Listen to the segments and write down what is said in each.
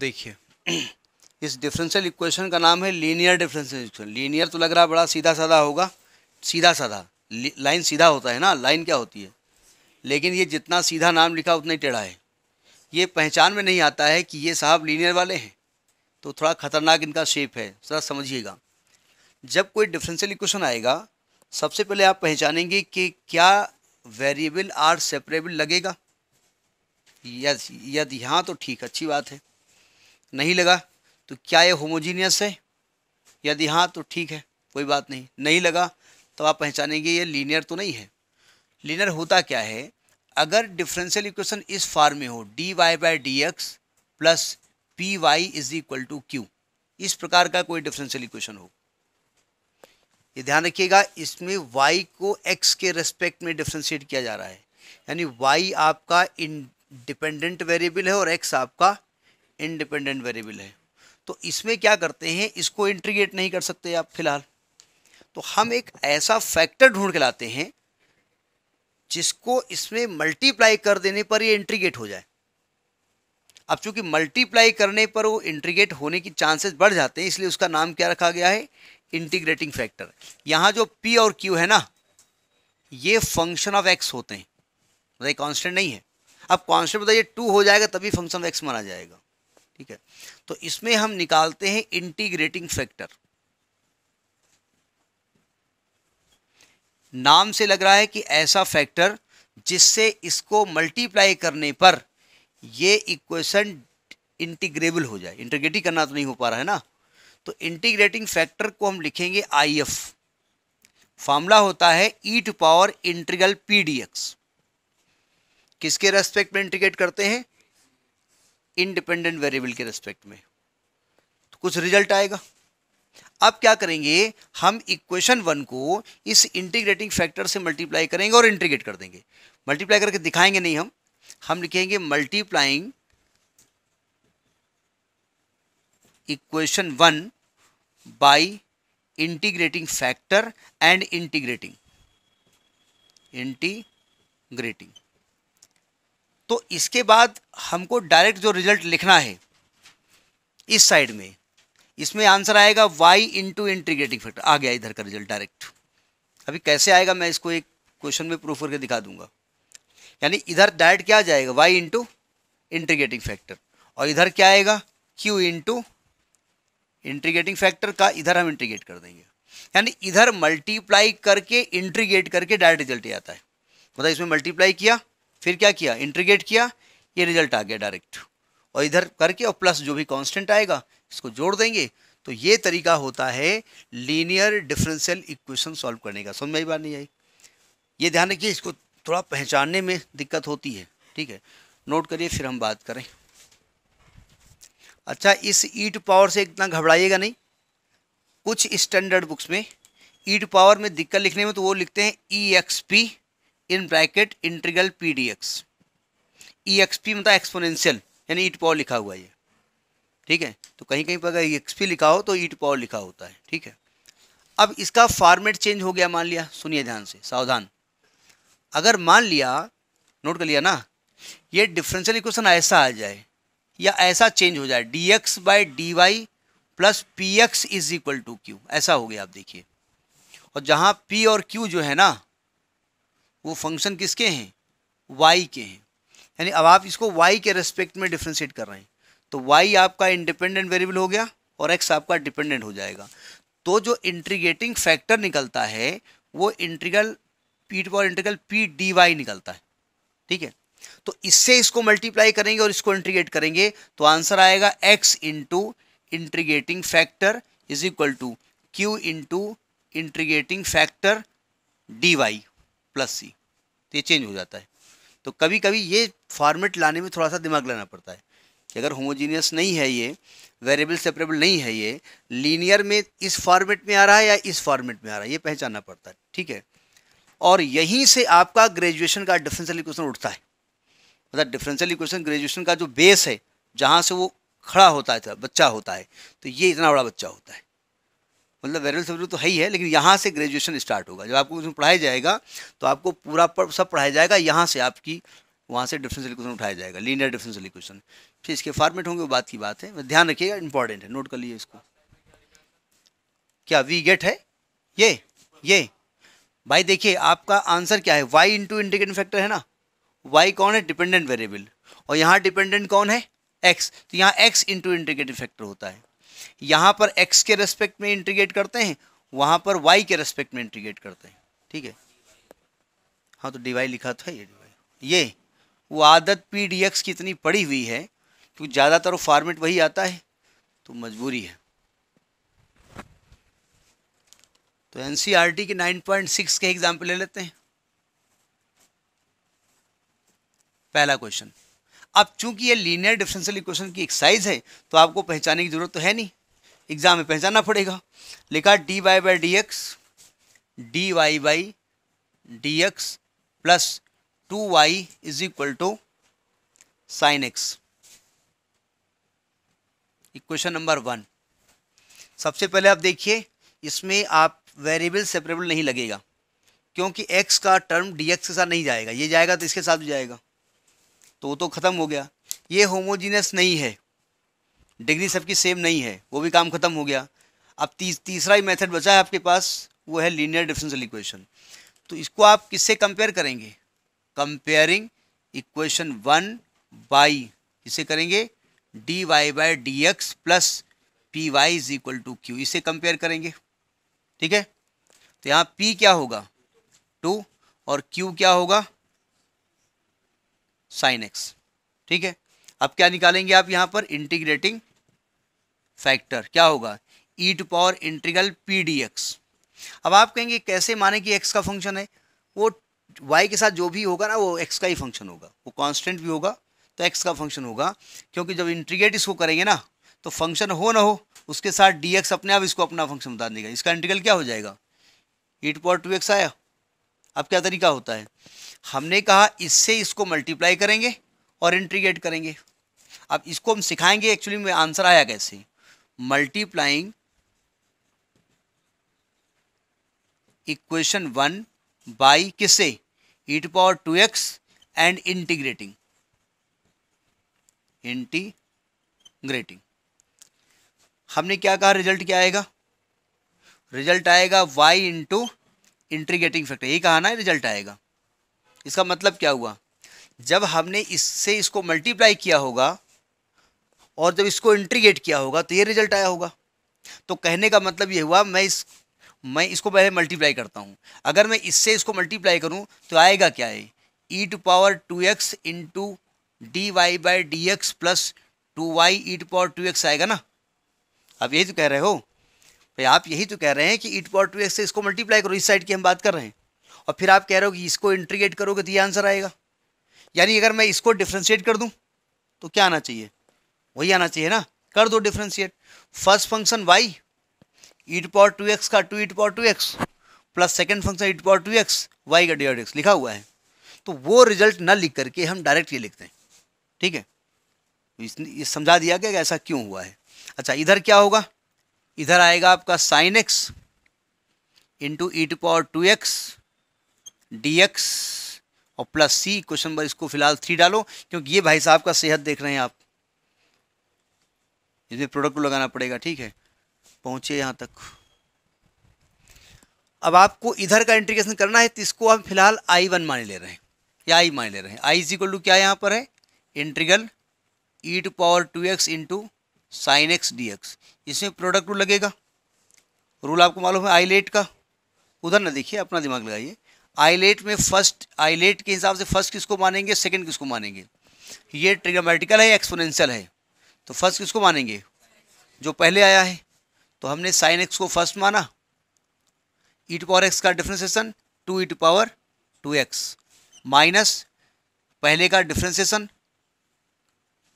देखिए इस differential equation का नाम है लीनियर डिफरेंशियल इक्वेशन लीनियर तो लग रहा बड़ा सीधा साधा होगा सीधा साधा लाइन सीधा होता है ना लाइन क्या होती है लेकिन ये जितना सीधा नाम लिखा उतना ही टेढ़ा है ये पहचान में नहीं आता है कि ये साहब लीनियर वाले हैं तो थोड़ा खतरनाक इनका शेप है ज़रा समझिएगा जब कोई डिफरेंशियल इक्वेशन आएगा सबसे पहले आप पहचानेंगे कि क्या वेरिएबल आर सेपरेबल लगेगा यदि यहाँ तो ठीक अच्छी बात है नहीं लगा तो क्या ये होमोजीनियस है यदि हाँ तो ठीक है कोई बात नहीं नहीं लगा तो आप पहचानेंगे ये लीनियर तो नहीं है लीनियर होता क्या है अगर डिफरेंशियल इक्वेशन इस फॉर्म में हो D Y by D x plus P Y is equal to Q इस प्रकार का कोई डिफरेंशियल इक्वेशन हो ये ध्यान रखिएगा इसमें वाई को एक्स के रेस्पेक्ट में डिफ्रेंशिएट किया जा रहा है यानी वाई आपका इंडिपेंडेंट वेरिएबल है और एक्स आपका इंडिपेंडेंट वेरिएबल है तो इसमें क्या करते हैं इसको इंट्रीगेट नहीं कर सकते आप फिलहाल तो हम एक ऐसा फैक्टर ढूंढ के लाते हैं जिसको इसमें मल्टीप्लाई कर देने पर ये इंट्रीगेट हो जाए अब चूंकि मल्टीप्लाई करने पर वो इंट्रीगेट होने की चांसेस बढ़ जाते हैं इसलिए उसका नाम क्या रखा गया है इंटीग्रेटिंग फैक्टर यहाँ जो पी और क्यू है ना ये फंक्शन ऑफ एक्स होते हैं मतलब कांस्टेंट नहीं है अब कांस्टेंट बताइए टू हो जाएगा तभी फंक्शन ऑफ एक्स माना जाएगा ठीक है तो इसमें हम निकालते हैं इंटीग्रेटिंग फैक्टर नाम से लग रहा है कि ऐसा फैक्टर जिससे इसको मल्टीप्लाई करने पर ये इक्वेशन इंटीग्रेबल हो जाए इंटीग्रेटिंग करना तो नहीं हो पा रहा है ना तो इंटीग्रेटिंग फैक्टर को हम लिखेंगे आई एफ फॉर्मूला होता है e to power integral P D X किसके रेस्पेक्ट में इंटीग्रेट करते हैं इनडिपेंडेंट वेरिएबल के रेस्पेक्ट में तो कुछ रिजल्ट आएगा अब क्या करेंगे हम इक्वेशन वन को इस इंटीग्रेटिंग फैक्टर से मल्टीप्लाई करेंगे और इंटीग्रेट कर देंगे मल्टीप्लाई करके दिखाएंगे नहीं हम हम लिखेंगे multiplying equation one by integrating factor and integrating integrating तो इसके बाद हमको डायरेक्ट जो रिजल्ट लिखना है इस साइड में इसमें आंसर आएगा वाई इंटू इंटीग्रेटिंग फैक्टर आ गया इधर का रिजल्ट डायरेक्ट अभी कैसे आएगा मैं इसको एक क्वेश्चन में प्रूफ करके दिखा दूंगा यानी इधर डायरेक्ट क्या आ जाएगा वाई इंटू इंटीग्रेटिंग फैक्टर और इधर क्या आएगा क्यू इंटू इंटीग्रेटिंग फैक्टर का इधर हम इंटीग्रेट कर देंगे यानी इधर मल्टीप्लाई करके इंटीग्रेट करके डायरेक्ट रिजल्ट आता है मतलब इसमें मल्टीप्लाई किया फिर क्या किया इंट्रीगेट किया ये रिजल्ट आ गया डायरेक्ट और इधर करके और प्लस जो भी कांस्टेंट आएगा इसको जोड़ देंगे तो ये तरीका होता है लीनियर डिफरेंशियल इक्वेशन सॉल्व करने का समझ में बात नहीं आई ये ध्यान रखिए इसको थोड़ा पहचानने में दिक्कत होती है ठीक है नोट करिए फिर हम बात करें अच्छा इस ईट e पावर से इतना घबराइएगा नहीं कुछ स्टैंडर्ड बुक्स में ईट e पावर में दिक्कत लिखने में तो वो लिखते हैं E X P in bracket integral P D X E X P मतलब एक्सपोनेंशियल यानी ईट e पावर लिखा हुआ ये ठीक है तो कहीं कहीं पर अगर एक्स e पी लिखा हो तो ईट e पावर लिखा होता है ठीक है अब इसका फॉर्मेट चेंज हो गया मान लिया सुनिए ध्यान से सावधान अगर मान लिया नोट कर लिया ना ये डिफरेंशियल इक्वेशन ऐसा आ जाए या ऐसा चेंज हो जाए D X by D Y plus P X is equal to Q ऐसा हो गया आप देखिए और जहाँ पी और क्यू जो है ना वो फंक्शन किसके हैं वाई के हैं यानी अब आप इसको वाई के रेस्पेक्ट में डिफ्रेंशिएट कर रहे हैं तो वाई आपका इंडिपेंडेंट वेरिएबल हो गया और एक्स आपका डिपेंडेंट हो जाएगा तो जो इंट्रीगेटिंग फैक्टर निकलता है वो इंट्रीगल पी और इंट्रीगल पी डी वाई निकलता है ठीक है तो इससे इसको मल्टीप्लाई करेंगे और इसको इंट्रीगेट करेंगे तो आंसर आएगा X into integrating factor is equal to Q into integrating factor D Y plus सी तो ये चेंज हो जाता है तो कभी कभी ये फॉर्मेट लाने में थोड़ा सा दिमाग लाना पड़ता है कि अगर होमोजीनियस नहीं है ये वेरिएबल सेपरेबल नहीं है ये लीनियर में इस फॉर्मेट में आ रहा है या इस फॉर्मेट में आ रहा है ये पहचानना पड़ता है ठीक है और यहीं से आपका ग्रेजुएशन का डिफरेंशियल इक्वेशन उठता है मतलब डिफरेंशियल इक्वेशन ग्रेजुएशन का जो बेस है जहाँ से वो खड़ा होता है बच्चा होता है तो ये इतना बड़ा बच्चा होता है मतलब वेरल सब्जेक्ट तो है ही है लेकिन यहाँ से ग्रेजुएशन स्टार्ट होगा जब आपको उसमें पढ़ाया जाएगा तो आपको पूरा पर सब पढ़ाया जाएगा यहाँ से आपकी वहाँ से डिफरेंशियल इक्वेशन उठाया जाएगा लीनियर डिफरेंशियल इक्वेशन फिर इसके फॉर्मेट होंगे वो बात की बात है ध्यान रखिएगा इंपॉर्टेंट है नोट कर लिए इसको क्या वी गेट है ये ये भाई देखिए आपका आंसर क्या है वाई इंटू इंटीग्रेटिंग फैक्टर है ना वाई कौन है डिपेंडेंट वेरिएबल और यहाँ डिपेंडेंट कौन है एक्स तो यहाँ एक्स इंटू इंटीग्रेटिव फैक्टर होता है यहाँ पर एक्स के रेस्पेक्ट में इंटीग्रेट करते हैं वहाँ पर वाई के रेस्पेक्ट में इंटीग्रेट करते हैं ठीक है हाँ तो डीवाई लिखा था ये डीवाई ये वो आदत पी डी एक्स की इतनी पड़ी हुई है क्योंकि ज़्यादातर फॉर्मेट वही आता है तो मजबूरी है तो एन सी आर टी के नाइन पॉइंट सिक्स के एग्जाम्पल ले लेते हैं पहला क्वेश्चन अब चूंकि ये लीनियर डिफरेंशियल इक्वेशन की एक्साइज है तो आपको पहचानने की जरूरत तो है नहीं एग्जाम में पहचानना पड़ेगा लिखा D Y by D X D Y by D x plus two Y is equal to sine X equation number one सबसे पहले आप देखिए इसमें आप वेरिएबल सेपरेबल नहीं लगेगा क्योंकि एक्स का टर्म डी एक्स के साथ नहीं जाएगा ये जाएगा तो इसके साथ भी जाएगा तो वो तो ख़त्म हो गया ये होमोजीनियस नहीं है डिग्री सबकी सेम नहीं है वो भी काम ख़त्म हो गया अब तीस, तीसरा ही मेथड बचा है आपके पास वो है लीनियर डिफरेंशियल इक्वेशन तो इसको आप किससे कंपेयर करेंगे कंपेयरिंग इक्वेशन वन बाई इसे करेंगे D Y by D x plus P Y is equal to Q इसे कंपेयर करेंगे ठीक है तो यहाँ पी क्या होगा टू और क्यू क्या होगा साइन एक्स ठीक है अब क्या निकालेंगे आप यहाँ पर इंटीग्रेटिंग फैक्टर क्या होगा e to power integral P D X अब आप कहेंगे कैसे माने कि एक्स का फंक्शन है वो वाई के साथ जो भी होगा ना वो एक्स का ही फंक्शन होगा वो कांस्टेंट भी होगा तो एक्स का फंक्शन होगा क्योंकि जब इंटीग्रेट इसको करेंगे ना तो फंक्शन हो ना हो उसके साथ डी एक्स अपने आप इसको अपना फंक्शन बता देगा इसका इंटीग्रल क्या हो जाएगा e to power two X आया अब क्या तरीका होता है हमने कहा इससे इसको मल्टीप्लाई करेंगे और इंट्रीगेट करेंगे अब इसको हम सिखाएंगे एक्चुअली में आंसर आया कैसे मल्टीप्लाइंग इक्वेशन वन बाई किसे e to power two X and integrating integrating हमने क्या कहा रिजल्ट क्या आएगा रिजल्ट आएगा y इंटू इंट्रीगेटिंग फैक्टर यही कहा ना रिजल्ट आएगा इसका मतलब क्या हुआ जब हमने इससे इसको मल्टीप्लाई किया होगा और जब इसको इंट्रीगेट किया होगा तो ये रिजल्ट आया होगा तो कहने का मतलब ये हुआ मैं इस मैं इसको पहले मल्टीप्लाई करता हूँ अगर मैं इससे इसको मल्टीप्लाई करूँ तो आएगा क्या है e to power two X into D Y by D x plus two Y e to power two x आएगा ना आप यही तो कह रहे हो भाई आप यही तो कह रहे हैं कि e to power two X से इसको मल्टीप्लाई करो इस साइड की हम बात कर रहे हैं और फिर आप कह रहे हो कि इसको इंट्रीगेट करोगे तो ये आंसर आएगा यानी अगर मैं इसको डिफ्रेंशिएट कर दूँ तो क्या आना चाहिए वही आना चाहिए ना कर दो differentiate first function Y e to power two X का two e to power two X plus second function e to power two X Y का डी एक्स लिखा हुआ है तो वो रिजल्ट ना लिख करके हम डायरेक्ट ये लिखते हैं ठीक है ये समझा दिया गया कि ऐसा क्यों हुआ है अच्छा इधर क्या होगा इधर आएगा आपका sine X into e to power two X D x और प्लस सी क्वेश्चन नंबर इसको फिलहाल थ्री डालो क्योंकि ये भाई साहब का सेहत देख रहे हैं आप इसमें प्रोडक्ट को लगाना पड़ेगा ठीक है पहुंचे यहाँ तक अब आपको इधर का इंटीग्रेशन करना है तो इसको हम फिलहाल आई वन मान ले रहे हैं या आई मान ले रहे हैं आई इज इक्वल टू क्या यहाँ पर है integral e to power two X into sine X D X इसमें प्रोडक्ट रूल लगेगा रूल आपको मालूम है आई लेट का उधर ना देखिए अपना दिमाग लगाइए आईलेट में फर्स्ट आईलेट के हिसाब से फर्स्ट किसको मानेंगे सेकंड किसको मानेंगे ये ट्रिग्नोमेटिकल है एक्सपोनेंशियल है तो फर्स्ट किसको मानेंगे जो पहले आया है तो हमने साइन एक्स को फर्स्ट माना ई टू पावर एक्स का differentiation to e to power two X minus पहले का डिफ्रेंसेशन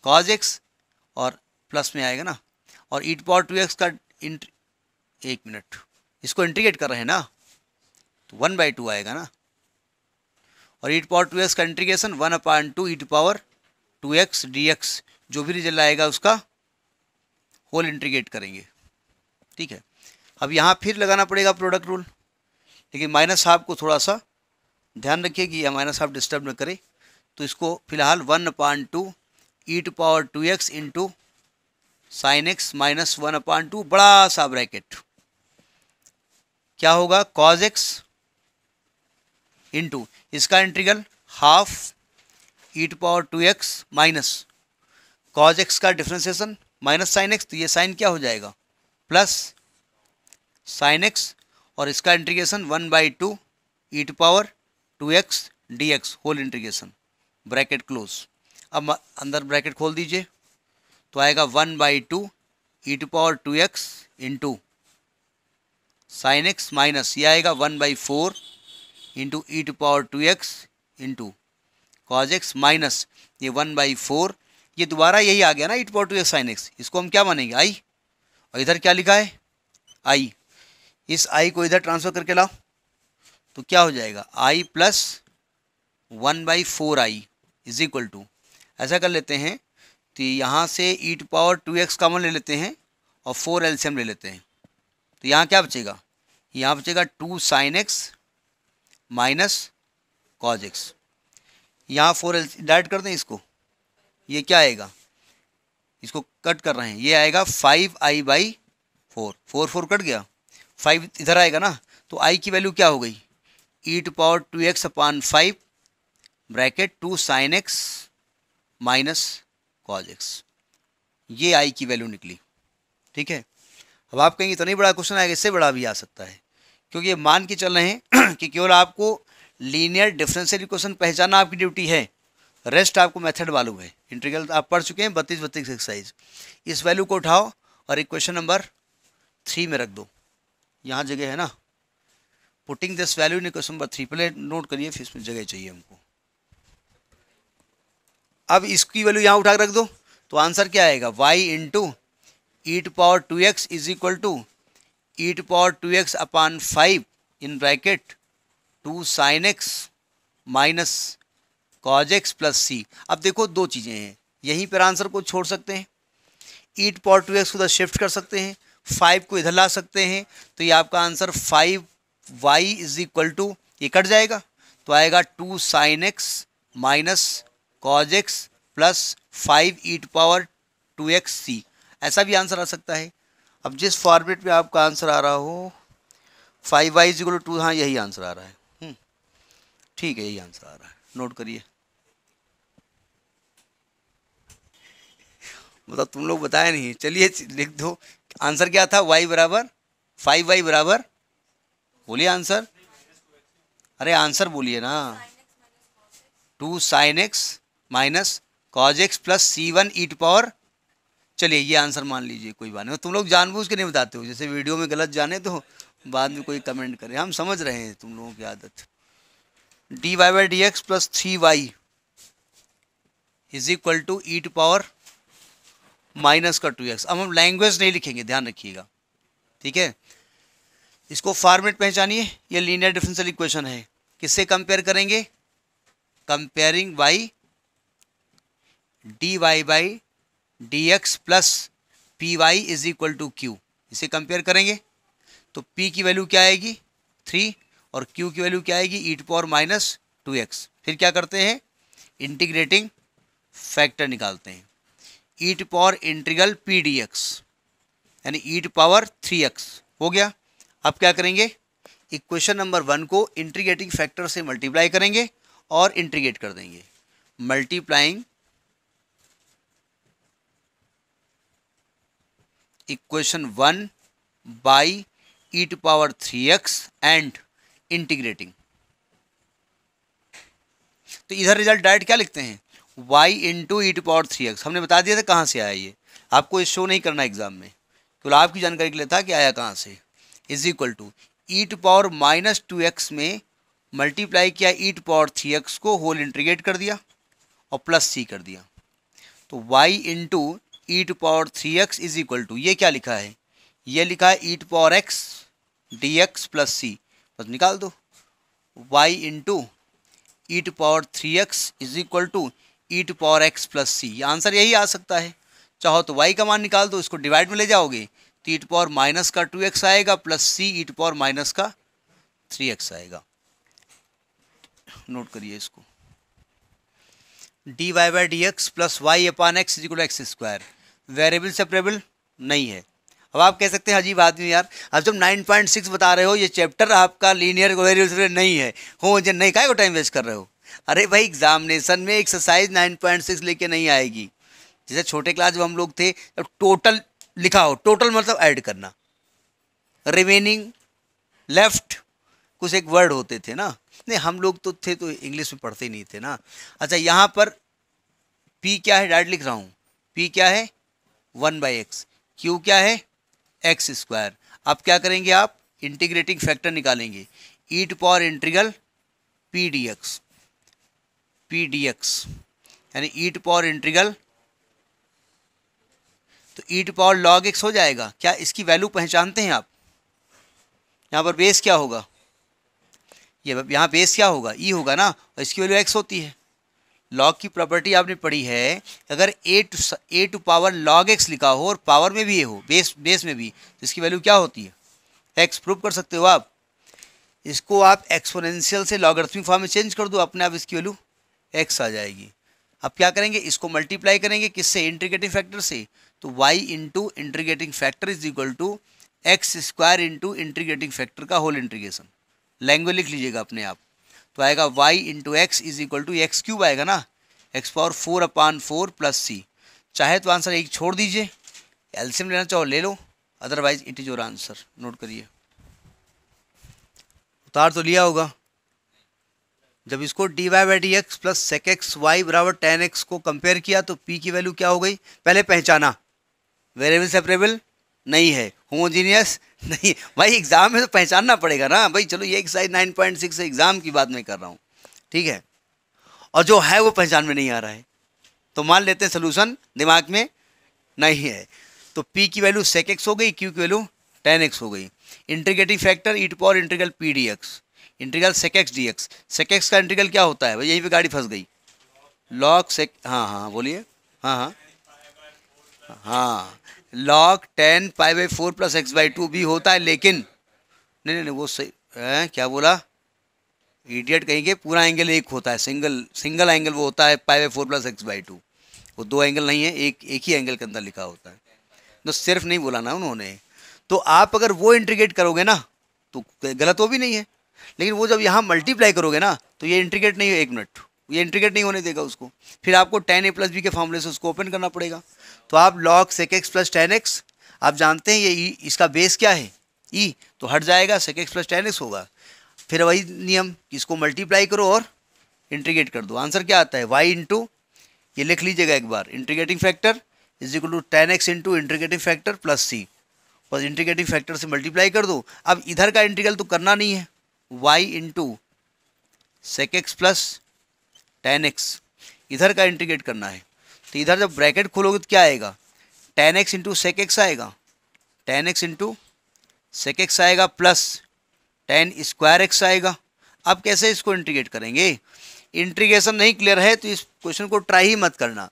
कॉज एक्स और प्लस में आएगा ना और e to power two X का इंट एक मिनट इसको इंटीग्रेट कर रहे हैं ना तो वन बाई टू आएगा ना और ईट पावर टू एक्स का integration one upon two e to power two X D X जो भी रिजल्ट आएगा उसका होल इंटीग्रेट करेंगे ठीक है अब यहाँ फिर लगाना पड़ेगा प्रोडक्ट रूल लेकिन माइनस हाफ को थोड़ा सा ध्यान रखिए कि यह माइनस हाफ डिस्टर्ब न करे तो इसको फिलहाल one upon two e to power two X into sine X minus one upon two बड़ा सा ब्रैकेट क्या होगा कॉज एक्स इंटू इसका integral half e to power two X minus cos X का डिफ्रेंसिएशन माइनस साइन एक्स तो ये sign क्या हो जाएगा प्लस साइन एक्स और इसका integration one by two e to power two X D X whole integration bracket close अब अंदर ब्रैकेट खोल दीजिए तो आएगा one by two e to power two X into sine X minus ये आएगा one by four into e to power two X into cos X minus ये one by four ये दोबारा यही आ गया ना to power two X sine X इसको हम क्या मानेंगे आई और इधर क्या लिखा है आई इस आई को इधर ट्रांसफ़र करके लाओ तो क्या हो जाएगा I plus one by four I is equal to ऐसा कर लेते हैं तो यहाँ से e to power two X common ले लेते हैं और फोर एल्सियम ले लेते हैं तो यहाँ क्या बचेगा यहाँ बचेगा two sine X minus cos X यहाँ फोर एल डाइट कर दें इसको ये क्या आएगा इसको कट कर रहे हैं ये आएगा five I by four four four cut गया फाइव इधर आएगा ना तो आई की वैल्यू क्या हो गई e to power two X upon five bracket two sine X minus cos X ये आई की वैल्यू निकली ठीक है अब आप कहेंगे इतना तो नहीं बड़ा क्वेश्चन आएगा इससे बड़ा भी आ सकता है क्योंकि ये मान के चल रहे हैं कि केवल आपको लीनियर डिफरेंशियल इक्वेशन पहचाना आपकी ड्यूटी है रेस्ट आपको मेथड मालूम है इंटीग्रल आप पढ़ चुके हैं बत्तीस बत्तीस एक्सरसाइज इस वैल्यू को उठाओ और इक्वेशन नंबर थ्री में रख दो यहाँ जगह है ना putting this value in equation number three पहले नोट करिए फिर इसमें जगह चाहिए हमको अब इसकी वैल्यू यहाँ उठा रख दो तो आंसर क्या आएगा Y into e to power two X is equal to e to power two X upon five in bracket two sine X minus cos X plus सी अब देखो दो चीज़ें हैं यहीं पर आंसर को छोड़ सकते हैं e to power two X को उधर शिफ्ट कर सकते हैं फाइव को इधर ला सकते हैं तो ये आपका answer five Y is equal to ये कट जाएगा तो आएगा two sine X minus cos X plus five e to power two X C ऐसा भी आंसर आ सकता है अब जिस फॉर्मेट में आपका आंसर आ रहा हो फाइव वाई इजिकल टू हाँ यही आंसर आ रहा है हम्म, ठीक है यही आंसर आ रहा है नोट करिए मतलब तुम लोग बताए नहीं चलिए लिख दो आंसर क्या था वाई बराबर फाइव वाई बराबर बोलिए आंसर अरे आंसर बोलिए ना two sine X minus cos X plus C one e to power चलिए ये आंसर मान लीजिए कोई बात नहीं तुम लोग जानबूझ के नहीं बताते हो जैसे वीडियो में गलत जाने तो बाद में कोई कमेंट करे हम समझ रहे हैं तुम लोगों की आदत D Y by D x plus three Y is equal to e to power minus का टू एक्स अब हम लैंग्वेज नहीं लिखेंगे ध्यान रखिएगा ठीक है इसको फॉर्मेट पहचानिए ये लीनियर डिफरेंशियल इक्वेशन है किससे कंपेयर करेंगे comparing by D Y by D x plus P Y is equal to Q इसे कंपेयर करेंगे तो p की वैल्यू क्या आएगी थ्री और q की वैल्यू क्या आएगी e to power minus two X फिर क्या करते हैं इंटीग्रेटिंग फैक्टर निकालते हैं e to power integral P D x यानी ईट पावर थ्री एक्स हो गया अब क्या करेंगे इक्वेशन नंबर वन को इंटीग्रेटिंग फैक्टर से मल्टीप्लाई करेंगे और इंटीग्रेट कर देंगे multiplying equation one by e to power three X and integrating तो इधर रिजल्ट डायरेक्ट क्या लिखते हैं y into e to power three X हमने बता दिया था कहाँ से आया ये आपको ये शो नहीं करना एग्जाम में केवल आपकी जानकारी के लिए था कि आया कहाँ से is equal to e to power minus two X में मल्टीप्लाई किया e to power three X को होल इंटीग्रेट कर दिया और प्लस सी कर दिया तो y into e to power three X is equal to ये क्या लिखा है ये लिखा है e to power X D x plus सी बस निकाल दो Y into e to power three X is equal to e to power X plus C answer यही आ सकता है चाहो तो वाई का मान निकाल दो इसको डिवाइड में ले जाओगे तो ई टू पावर माइनस का टू एक्स आएगा plus c e to power minus का थ्री एक्स आएगा नोट करिए इसको d Y by D x plus y upon x is equal x square variable separable नहीं है अब आप कह सकते हैं अजीब आदमी यार अब जब 9.6 बता रहे हो ये चैप्टर आपका लीनियर वेरिएबल सेपरेबल नहीं है हो मुझे नहीं काय को टाइम वेस्ट कर रहे हो अरे भाई एग्जामिनेशन में एक्सरसाइज 9.6 लेके नहीं आएगी जैसे छोटे क्लास जब हम लोग थे तो टोटल लिखा हो टोटल मतलब ऐड करना रिमेनिंग लेफ्ट कुछ एक वर्ड होते थे ना नहीं हम लोग तो थे तो इंग्लिश में पढ़ते नहीं थे ना अच्छा यहाँ पर पी क्या है डायरेक्ट लिख रहा हूँ पी क्या है वन बाई एक्स क्यू क्या है एक्स स्क्वायर अब क्या करेंगे आप इंटीग्रेटिंग फैक्टर निकालेंगे e to power integral P D x p D x यानी ईट पावर इंटीग्रल तो ईट पावर लॉग एक्स हो जाएगा क्या इसकी वैल्यू पहचानते हैं आप यहाँ पर बेस क्या होगा ये यह यहाँ बेस क्या होगा ई e होगा ना और इसकी वैल्यू एक्स होती है लॉग की प्रॉपर्टी आपने पढ़ी है अगर a to a to power log x लिखा हो और पावर में भी ये हो बेस बेस में भी तो इसकी वैल्यू क्या होती है एक्स प्रूव कर सकते हो आप इसको आप एक्सपोनेंशियल से लॉगर्थमिक फॉर्म में चेंज कर दो अपने आप इसकी वैल्यू एक्स आ जाएगी अब क्या करेंगे इसको मल्टीप्लाई करेंगे किससे इंट्रीगेटिंग फैक्टर से तो y into integrating factor is equal to x square into integrating factor का होल इंट्रीगेशन लैंग्वेज लिख लीजिएगा अपने आप तो आएगा Y into x is equal to x cube आएगा ना x power four upon four plus c चाहे तो आंसर एक छोड़ दीजिए एल्सियम लेना चाहो ले लो otherwise it is your answer note करिए उतार तो लिया होगा जब इसको d Y by D x plus sec x y बराबर टेन एक्स को कंपेयर किया तो पी की वैल्यू क्या हो गई पहले पहचाना वेरिएबल सेपरेबल नहीं है होमोजीनियस नहीं भाई एग्ज़ाम में तो पहचानना पड़ेगा ना भाई चलो ये exercise nine point six exam की बात मैं कर रहा हूँ ठीक है और जो है वो पहचान में नहीं आ रहा है तो मान लेते हैं सोल्यूशन दिमाग में नहीं है तो पी की वैल्यू सेक एक्स हो गई क्यू की वैल्यू टेन एक्स हो गई integrating factor e to power integral P D x integral sec x D x sec x का इंटीग्रल क्या होता है भाई यहीं पर गाड़ी फंस गई लॉक सेक हाँ हाँ बोलिए हाँ हाँ हाँ log tan five by four plus x by two भी होता है लेकिन नहीं नहीं नहीं वो सही है क्या बोला इडियट कहेंगे पूरा एंगल एक होता है सिंगल सिंगल एंगल वो होता है pi by four plus x by two वो दो एंगल नहीं है एक एक ही एंगल के अंदर लिखा होता है तो सिर्फ नहीं बोला ना उन्होंने तो आप अगर वो इंट्रीगेट करोगे ना तो गलत वो भी नहीं है लेकिन वो जब यहाँ मल्टीप्लाई करोगे ना तो ये इंट्रीगेट नहीं है एक मिनट ये इंट्रीगेट नहीं होने देगा उसको फिर आपको टेन ए प्लस बी के फॉर्मूले से उसको ओपन करना पड़ेगा तो आप log sec x plus tan x आप जानते हैं ये e, इसका बेस क्या है ई e, तो हट जाएगा sec x plus tan x होगा फिर वही नियम इसको मल्टीप्लाई करो और इंट्रीगेट कर दो आंसर क्या आता है y इंटू ये लिख लीजिएगा एक बार integrating factor is equal to tan x into integrating factor plus सी बस इंट्रीगेटिंग फैक्टर से मल्टीप्लाई कर दो अब इधर का इंटीग्रल तो करना नहीं है y into sec x plus tan x इधर का इंटीग्रेट करना है तो इधर जब ब्रैकेट खोलोगे तो क्या आएगा tan x into sec x आएगा tan x into sec x आएगा प्लस टेन स्क्वायर एक्स आएगा अब कैसे इसको इंटीग्रेट करेंगे इंट्रीगेशन नहीं क्लियर है तो इस क्वेश्चन को ट्राई ही मत करना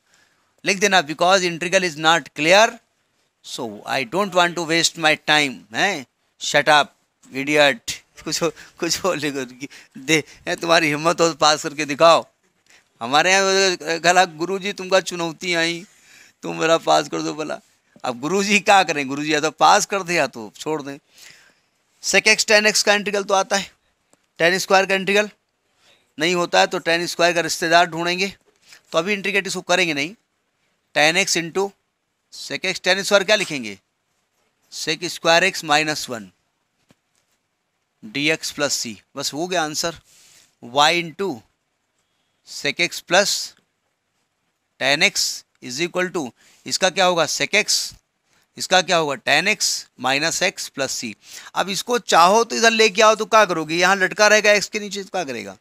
लिख देना because integral is not clear so I don't want to waste my time है शट अप इडियट कुछ हो कुछ हो दे तुम्हारी हिम्मत हो तो पास करके दिखाओ हमारे यहाँ तो कहा गुरु जी तुमका चुनौती आई तुम मेरा पास कर दो बोला अब गुरु जी क्या करें गुरु जी या तो पास कर दे या तो छोड़ दें सेक एक्स टेन एक्स का इंटीग्रल तो आता है टेन स्क्वायर का इंटीग्रल नहीं होता है तो टेन स्क्वायर का रिश्तेदार ढूंढेंगे तो अभी इंटीग्रेट इसको करेंगे नहीं tan x into sec x tan square क्या लिखेंगे sec square x minus one d x plus सी बस हो गया answer y into sec x plus tan x is equal to इसका क्या होगा सेक एक्स इसका क्या होगा tan x minus x plus सी अब इसको चाहो तो इधर लेके आओ तो क्या करोगे यहाँ लटका रहेगा एक्स के नीचे तो क्या करेगा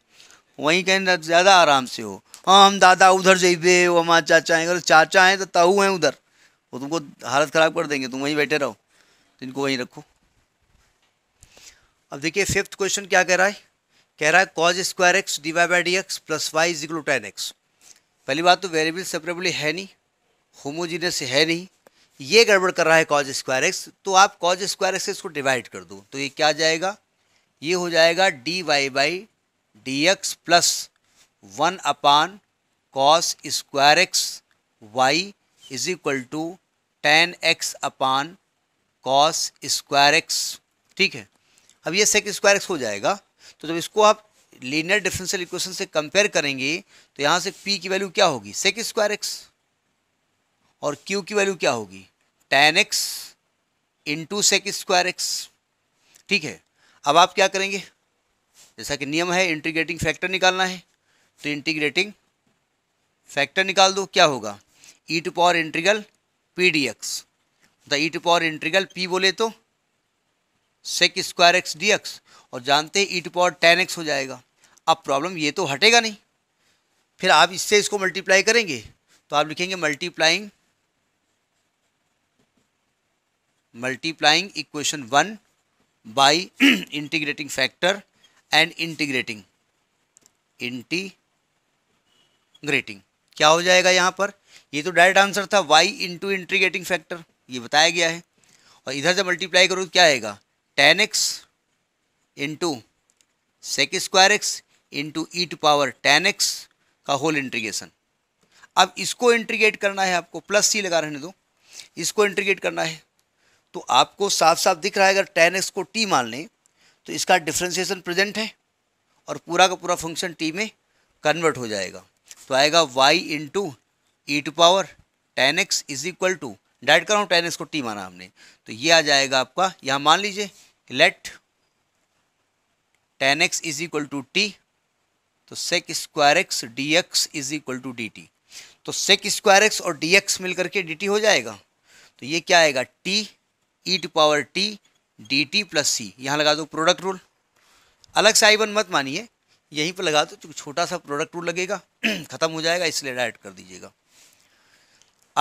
वहीं कहीं ज़्यादा आराम से हो हाँ हम दादा उधर जाइए वो हमारे चाचा हैं अगर चाचा हैं तो ताऊ हैं उधर वो तुमको हालत ख़राब कर देंगे तुम वहीं बैठे रहो तो इनको वहीं रखो अब देखिए फिफ्थ क्वेश्चन क्या कह रहा है कह रहा है cos square x d y by D x plus y is equal tan x पहली बात तो वेरिएबल सेपरेबली है नहीं होमोजीनियस है नहीं ये गड़बड़ कर रहा है कॉज स्क्वायर एक्स तो आप कॉज स्क्वायर एक्स से इसको डिवाइड कर दो तो ये क्या जाएगा ये हो जाएगा d Y by D x plus one upon cos square x y is equal to tan x upon cos square x ठीक है अब ये सेक स्क्वायर एक्स हो जाएगा तो जब इसको आप लीनियर डिफरेंशियल इक्वेशन से कंपेयर करेंगे तो यहाँ से पी की वैल्यू क्या होगी सेक स्क्वायर एक्स और क्यू की वैल्यू क्या होगी tan x into sec square x ठीक है अब आप क्या करेंगे जैसा कि नियम है इंटीग्रेटिंग फैक्टर निकालना है तो इंटीग्रेटिंग फैक्टर निकाल दो क्या होगा e to power integral P D x the e to power integral p बोले तो sec square x D x और जानते हैं e to power tan x हो जाएगा अब प्रॉब्लम ये तो हटेगा नहीं फिर आप इससे इसको मल्टीप्लाई करेंगे तो आप लिखेंगे multiplying multiplying equation one by integrating factor and integrating integrating क्या हो जाएगा यहाँ पर ये तो डायरेक्ट आंसर था वाई इंटू इंटीग्रेटिंग फैक्टर ये बताया गया है और इधर से मल्टीप्लाई करो क्या आएगा tan x into sec square x into e to power tan x का होल इंट्रीगेशन अब इसको इंट्रीगेट करना है आपको प्लस सी लगा रहने दो इसको इंट्रीगेट करना है तो आपको साफ साफ दिख रहा है अगर टेन एक्स को टी मान लें तो इसका डिफ्रेंसिएशन प्रेजेंट है और पूरा का पूरा फंक्शन टी में कन्वर्ट हो जाएगा तो आएगा Y into e to power tan x is equal to डाइट कर रहा टेन इसको टी माना हमने तो ये आ जाएगा आपका यहाँ मान लीजिए let tan x is equal to t तो sec square x D x is equal to d t तो सेक स्क्वायर एक्स और डी एक्स मिल करके डी टी हो जाएगा तो ये क्या आएगा t e to power t d t plus c यहाँ लगा दो प्रोडक्ट रूल अलग से आई वन मत मानिए यहीं पर लगा दो तो छोटा सा प्रोडक्ट रूल लगेगा ख़त्म हो जाएगा इसलिए डायरेक्ट कर दीजिएगा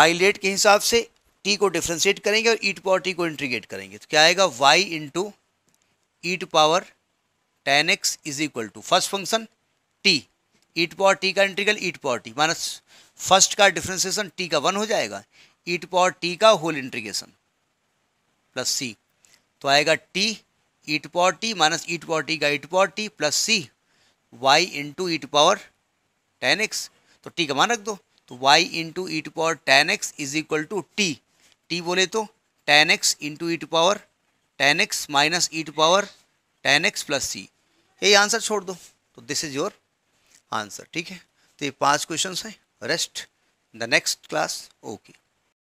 आई लेट के हिसाब से टी को डिफ्रेंशिएट करेंगे और ईट पावर टी को इंट्रीगेट करेंगे तो क्या आएगा Y into e to power tan x is equal to first function t e to power t का integral e to power t minus first का डिफ्रेंसिएशन टी का वन हो जाएगा ईट पावर टी का होल इंट्रीगेशन प्लस सी तो आएगा t e to power t minus e to power t का e to power t plus c y into e to power tan x तो t का मान रख दो तो y into e to power tan x is equal to t t बोले तो tan x into e to power tan x minus e to power tan x plus c यही answer छोड़ दो तो दिस इज योर आंसर ठीक है तो ये पांच क्वेश्चंस हैं rest the next class okay